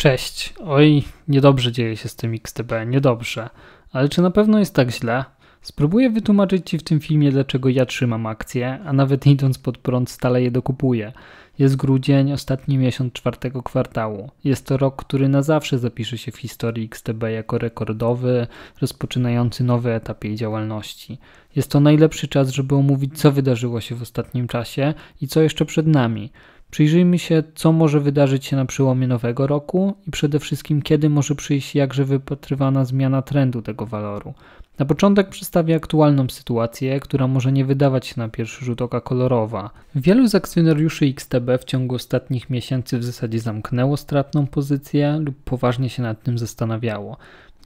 Cześć. Oj, niedobrze dzieje się z tym XTB, niedobrze. Ale czy na pewno jest tak źle? Spróbuję wytłumaczyć Ci w tym filmie, dlaczego ja trzymam akcje, a nawet idąc pod prąd stale je dokupuję. Jest grudzień, ostatni miesiąc czwartego kwartału. Jest to rok, który na zawsze zapisze się w historii XTB jako rekordowy, rozpoczynający nowy etap jej działalności. Jest to najlepszy czas, żeby omówić, co wydarzyło się w ostatnim czasie i co jeszcze przed nami. Przyjrzyjmy się, co może wydarzyć się na przełomie nowego roku i przede wszystkim, kiedy może przyjść jakże wypatrywana zmiana trendu tego waloru. Na początek przedstawię aktualną sytuację, która może nie wydawać się na pierwszy rzut oka kolorowa. Wielu z akcjonariuszy XTB w ciągu ostatnich miesięcy w zasadzie zamknęło stratną pozycję lub poważnie się nad tym zastanawiało.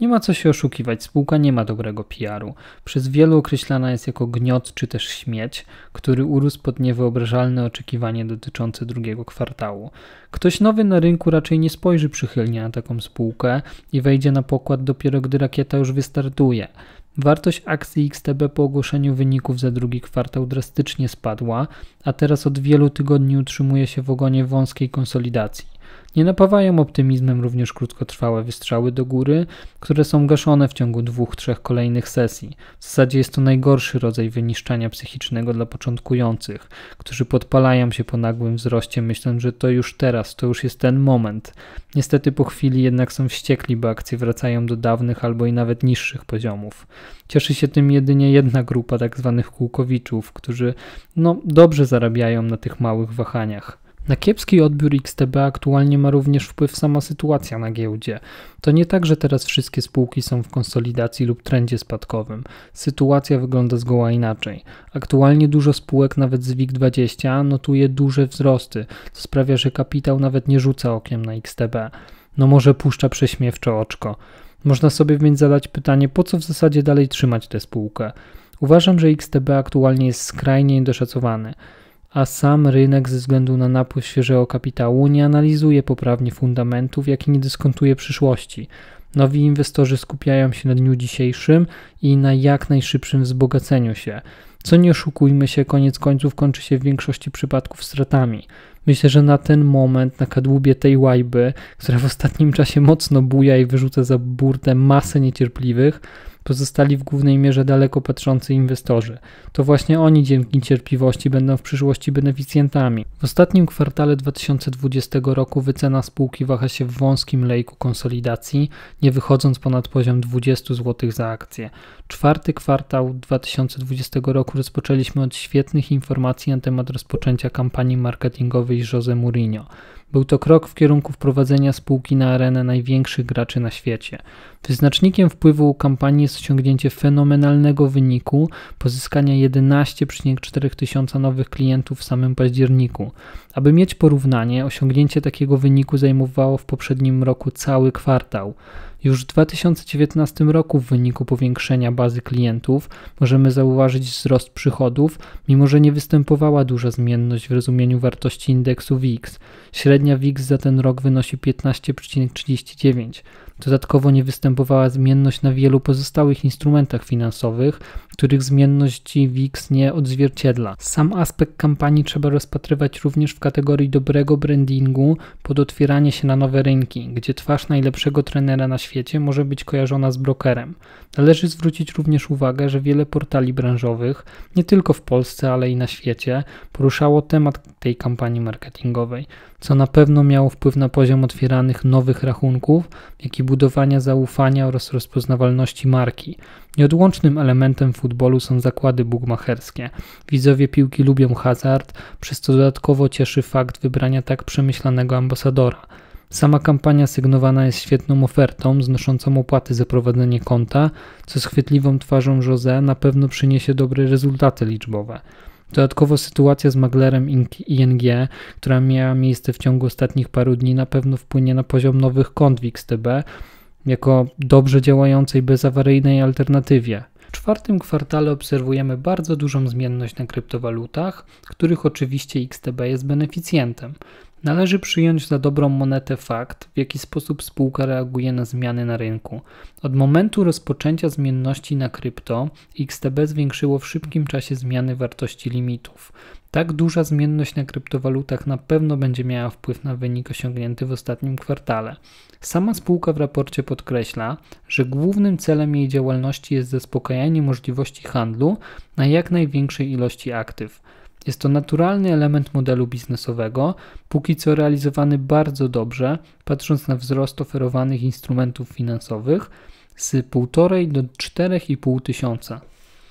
Nie ma co się oszukiwać, spółka nie ma dobrego PR-u. Przez wielu określana jest jako gniot czy też śmieć, który urósł pod niewyobrażalne oczekiwanie dotyczące drugiego kwartału. Ktoś nowy na rynku raczej nie spojrzy przychylnie na taką spółkę i wejdzie na pokład dopiero gdy rakieta już wystartuje. Wartość akcji XTB po ogłoszeniu wyników za drugi kwartał drastycznie spadła, a teraz od wielu tygodni utrzymuje się w ogonie wąskiej konsolidacji. Nie napawają optymizmem również krótkotrwałe wystrzały do góry, które są gaszone w ciągu dwóch, trzech kolejnych sesji. W zasadzie jest to najgorszy rodzaj wyniszczania psychicznego dla początkujących, którzy podpalają się po nagłym wzroście, myśląc, że to już teraz, to już jest ten moment. Niestety po chwili jednak są wściekli, bo akcje wracają do dawnych albo i nawet niższych poziomów. Cieszy się tym jedynie jedna grupa tzw. Tak kółkowiczów, którzy no dobrze zarabiają na tych małych wahaniach. Na kiepski odbiór XTB aktualnie ma również wpływ sama sytuacja na giełdzie. To nie tak, że teraz wszystkie spółki są w konsolidacji lub trendzie spadkowym. Sytuacja wygląda zgoła inaczej. Aktualnie dużo spółek, nawet z WIG20, notuje duże wzrosty, co sprawia, że kapitał nawet nie rzuca okiem na XTB. No może puszcza prześmiewczo oczko. Można sobie więc zadać pytanie, po co w zasadzie dalej trzymać tę spółkę? Uważam, że XTB aktualnie jest skrajnie niedoszacowany a sam rynek ze względu na napływ świeżego kapitału nie analizuje poprawnie fundamentów, jak i nie dyskontuje przyszłości. Nowi inwestorzy skupiają się na dniu dzisiejszym i na jak najszybszym wzbogaceniu się. Co nie oszukujmy się, koniec końców kończy się w większości przypadków stratami. Myślę, że na ten moment na kadłubie tej łajby, która w ostatnim czasie mocno buja i wyrzuca za burtę masę niecierpliwych, pozostali w głównej mierze daleko patrzący inwestorzy. To właśnie oni dzięki cierpliwości będą w przyszłości beneficjentami. W ostatnim kwartale 2020 roku wycena spółki waha się w wąskim lejku konsolidacji, nie wychodząc ponad poziom 20 zł za akcję. Czwarty kwartał 2020 roku rozpoczęliśmy od świetnych informacji na temat rozpoczęcia kampanii marketingowej Jose Mourinho. Był to krok w kierunku wprowadzenia spółki na arenę największych graczy na świecie. Wyznacznikiem wpływu kampanii jest osiągnięcie fenomenalnego wyniku pozyskania 11,4 tysiąca nowych klientów w samym październiku. Aby mieć porównanie, osiągnięcie takiego wyniku zajmowało w poprzednim roku cały kwartał. Już w 2019 roku w wyniku powiększenia bazy klientów możemy zauważyć wzrost przychodów, mimo że nie występowała duża zmienność w rozumieniu wartości indeksu WIX. Średnia WIX za ten rok wynosi 15,39. Dodatkowo nie występowała zmienność na wielu pozostałych instrumentach finansowych, których zmienności WIX nie odzwierciedla. Sam aspekt kampanii trzeba rozpatrywać również w kategorii dobrego brandingu pod otwieranie się na nowe rynki, gdzie twarz najlepszego trenera na świecie świecie może być kojarzona z brokerem. Należy zwrócić również uwagę, że wiele portali branżowych, nie tylko w Polsce, ale i na świecie, poruszało temat tej kampanii marketingowej, co na pewno miało wpływ na poziom otwieranych nowych rachunków, jak i budowania zaufania oraz rozpoznawalności marki. Nieodłącznym elementem futbolu są zakłady bugmacherskie. Widzowie piłki lubią hazard, przez co dodatkowo cieszy fakt wybrania tak przemyślanego ambasadora – Sama kampania sygnowana jest świetną ofertą, znoszącą opłaty za prowadzenie konta, co z chwytliwą twarzą Jose na pewno przyniesie dobre rezultaty liczbowe. Dodatkowo sytuacja z maglerem ING, która miała miejsce w ciągu ostatnich paru dni, na pewno wpłynie na poziom nowych kont w XTB jako dobrze działającej bezawaryjnej alternatywie. W czwartym kwartale obserwujemy bardzo dużą zmienność na kryptowalutach, których oczywiście XTB jest beneficjentem. Należy przyjąć za dobrą monetę fakt, w jaki sposób spółka reaguje na zmiany na rynku. Od momentu rozpoczęcia zmienności na krypto, XTB zwiększyło w szybkim czasie zmiany wartości limitów. Tak duża zmienność na kryptowalutach na pewno będzie miała wpływ na wynik osiągnięty w ostatnim kwartale. Sama spółka w raporcie podkreśla, że głównym celem jej działalności jest zaspokajanie możliwości handlu na jak największej ilości aktyw. Jest to naturalny element modelu biznesowego, póki co realizowany bardzo dobrze, patrząc na wzrost oferowanych instrumentów finansowych z 1,5 do 4,5 tysiąca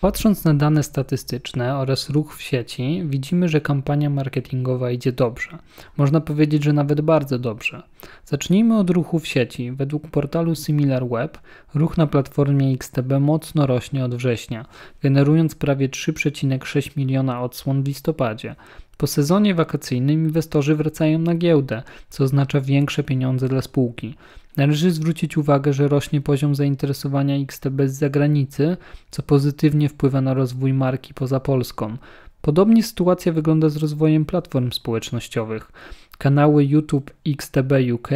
Patrząc na dane statystyczne oraz ruch w sieci, widzimy, że kampania marketingowa idzie dobrze. Można powiedzieć, że nawet bardzo dobrze. Zacznijmy od ruchu w sieci. Według portalu SimilarWeb ruch na platformie XTB mocno rośnie od września, generując prawie 3,6 miliona odsłon w listopadzie. Po sezonie wakacyjnym inwestorzy wracają na giełdę, co oznacza większe pieniądze dla spółki. Należy zwrócić uwagę, że rośnie poziom zainteresowania XTB z zagranicy, co pozytywnie wpływa na rozwój marki poza Polską. Podobnie sytuacja wygląda z rozwojem platform społecznościowych. Kanały YouTube XTB UK,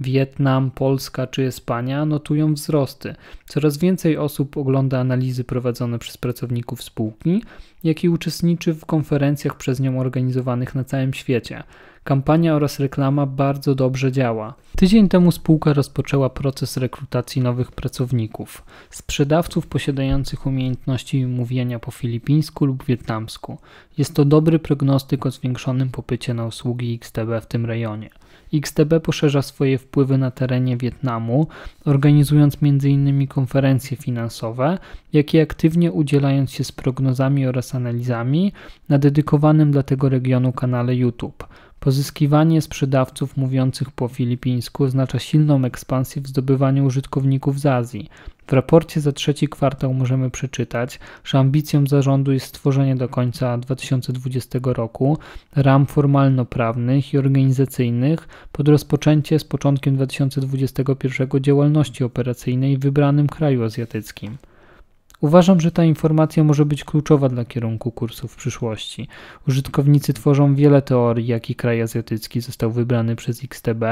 Wietnam, Polska czy Hiszpania notują wzrosty. Coraz więcej osób ogląda analizy prowadzone przez pracowników spółki, jak i uczestniczy w konferencjach przez nią organizowanych na całym świecie. Kampania oraz reklama bardzo dobrze działa. Tydzień temu spółka rozpoczęła proces rekrutacji nowych pracowników, sprzedawców posiadających umiejętności mówienia po filipińsku lub wietnamsku. Jest to dobry prognostyk o zwiększonym popycie na usługi XTB XTB w tym rejonie. XTB poszerza swoje wpływy na terenie Wietnamu, organizując m.in. konferencje finansowe, jak i aktywnie udzielając się z prognozami oraz analizami na dedykowanym dla tego regionu kanale YouTube. Pozyskiwanie sprzedawców mówiących po filipińsku oznacza silną ekspansję w zdobywaniu użytkowników z Azji. W raporcie za trzeci kwartał możemy przeczytać, że ambicją zarządu jest stworzenie do końca 2020 roku ram formalno-prawnych i organizacyjnych pod rozpoczęcie z początkiem 2021 działalności operacyjnej w wybranym kraju azjatyckim. Uważam, że ta informacja może być kluczowa dla kierunku kursu w przyszłości. Użytkownicy tworzą wiele teorii, jaki kraj azjatycki został wybrany przez XTB,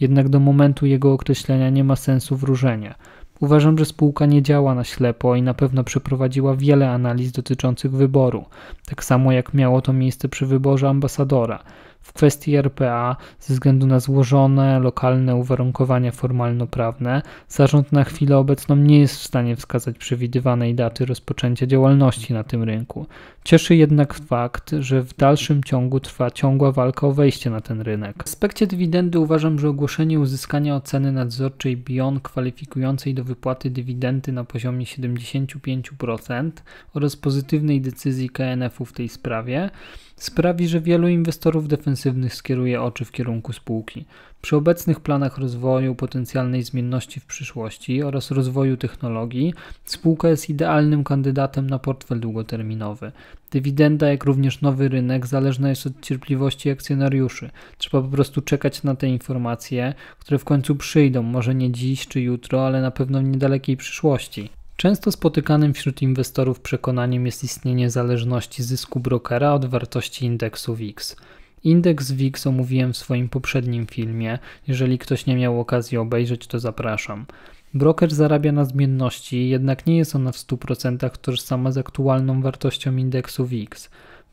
jednak do momentu jego określenia nie ma sensu wróżenia. Uważam, że spółka nie działa na ślepo i na pewno przeprowadziła wiele analiz dotyczących wyboru, tak samo jak miało to miejsce przy wyborze ambasadora w kwestii RPA ze względu na złożone lokalne uwarunkowania formalno-prawne, zarząd na chwilę obecną nie jest w stanie wskazać przewidywanej daty rozpoczęcia działalności na tym rynku. Cieszy jednak fakt, że w dalszym ciągu trwa ciągła walka o wejście na ten rynek. W aspekcie dywidendy uważam, że ogłoszenie uzyskania oceny nadzorczej Bion kwalifikującej do wypłaty dywidendy na poziomie 75% oraz pozytywnej decyzji KNF-u w tej sprawie sprawi, że wielu inwestorów defensywnych skieruje oczy w kierunku spółki. Przy obecnych planach rozwoju potencjalnej zmienności w przyszłości oraz rozwoju technologii, spółka jest idealnym kandydatem na portfel długoterminowy. Dywidenda, jak również nowy rynek, zależna jest od cierpliwości akcjonariuszy. Trzeba po prostu czekać na te informacje, które w końcu przyjdą, może nie dziś czy jutro, ale na pewno w niedalekiej przyszłości. Często spotykanym wśród inwestorów przekonaniem jest istnienie zależności zysku brokera od wartości indeksu VIX. Indeks VIX, omówiłem w swoim poprzednim filmie. Jeżeli ktoś nie miał okazji obejrzeć, to zapraszam. Broker zarabia na zmienności, jednak nie jest ona w 100% tożsama z aktualną wartością indeksu VIX.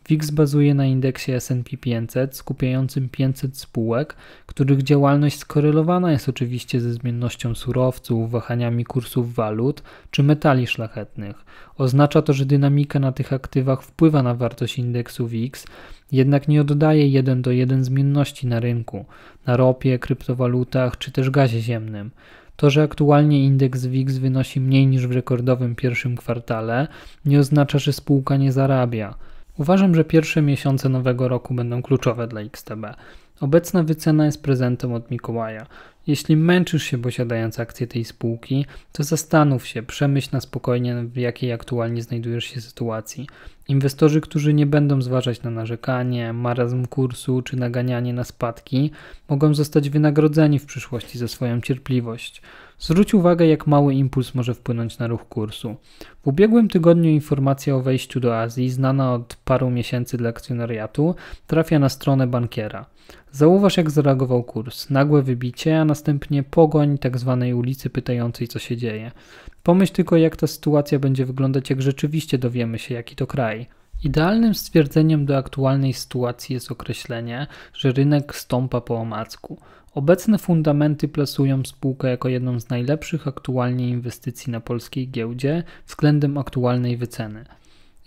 WIX bazuje na indeksie S&P 500 skupiającym 500 spółek, których działalność skorelowana jest oczywiście ze zmiennością surowców, wahaniami kursów walut czy metali szlachetnych. Oznacza to, że dynamika na tych aktywach wpływa na wartość indeksu WIX, jednak nie oddaje 1 do 1 zmienności na rynku, na ropie, kryptowalutach czy też gazie ziemnym. To, że aktualnie indeks WIX wynosi mniej niż w rekordowym pierwszym kwartale, nie oznacza, że spółka nie zarabia. Uważam, że pierwsze miesiące nowego roku będą kluczowe dla XTB. Obecna wycena jest prezentem od Mikołaja. Jeśli męczysz się posiadając akcje tej spółki, to zastanów się, przemyśl na spokojnie, w jakiej aktualnie znajdujesz się sytuacji. Inwestorzy, którzy nie będą zważać na narzekanie, marazm kursu czy naganianie na spadki, mogą zostać wynagrodzeni w przyszłości za swoją cierpliwość. Zwróć uwagę, jak mały impuls może wpłynąć na ruch kursu. W ubiegłym tygodniu informacja o wejściu do Azji, znana od paru miesięcy dla akcjonariatu, trafia na stronę bankiera. Zauważ, jak zareagował kurs. Nagłe wybicie, a następnie pogoń tzw. Tak ulicy pytającej, co się dzieje. Pomyśl tylko, jak ta sytuacja będzie wyglądać, jak rzeczywiście dowiemy się, jaki to kraj. Idealnym stwierdzeniem do aktualnej sytuacji jest określenie, że rynek stąpa po omacku. Obecne fundamenty plasują spółkę jako jedną z najlepszych aktualnie inwestycji na polskiej giełdzie względem aktualnej wyceny.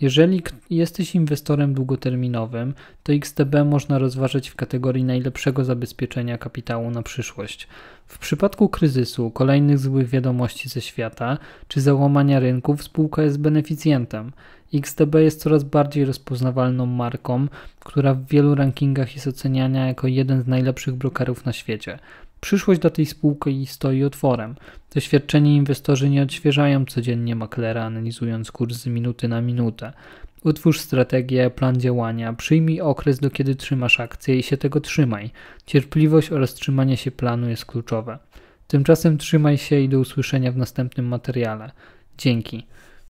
Jeżeli jesteś inwestorem długoterminowym, to XTB można rozważyć w kategorii najlepszego zabezpieczenia kapitału na przyszłość. W przypadku kryzysu, kolejnych złych wiadomości ze świata czy załamania rynków, spółka jest beneficjentem. XTB jest coraz bardziej rozpoznawalną marką, która w wielu rankingach jest oceniana jako jeden z najlepszych brokerów na świecie. Przyszłość dla tej spółki stoi otworem. Doświadczeni inwestorzy nie odświeżają codziennie maklera, analizując kurs z minuty na minutę. Utwórz strategię, plan działania, przyjmij okres, do kiedy trzymasz akcję i się tego trzymaj. Cierpliwość oraz trzymanie się planu jest kluczowe. Tymczasem trzymaj się i do usłyszenia w następnym materiale. Dzięki.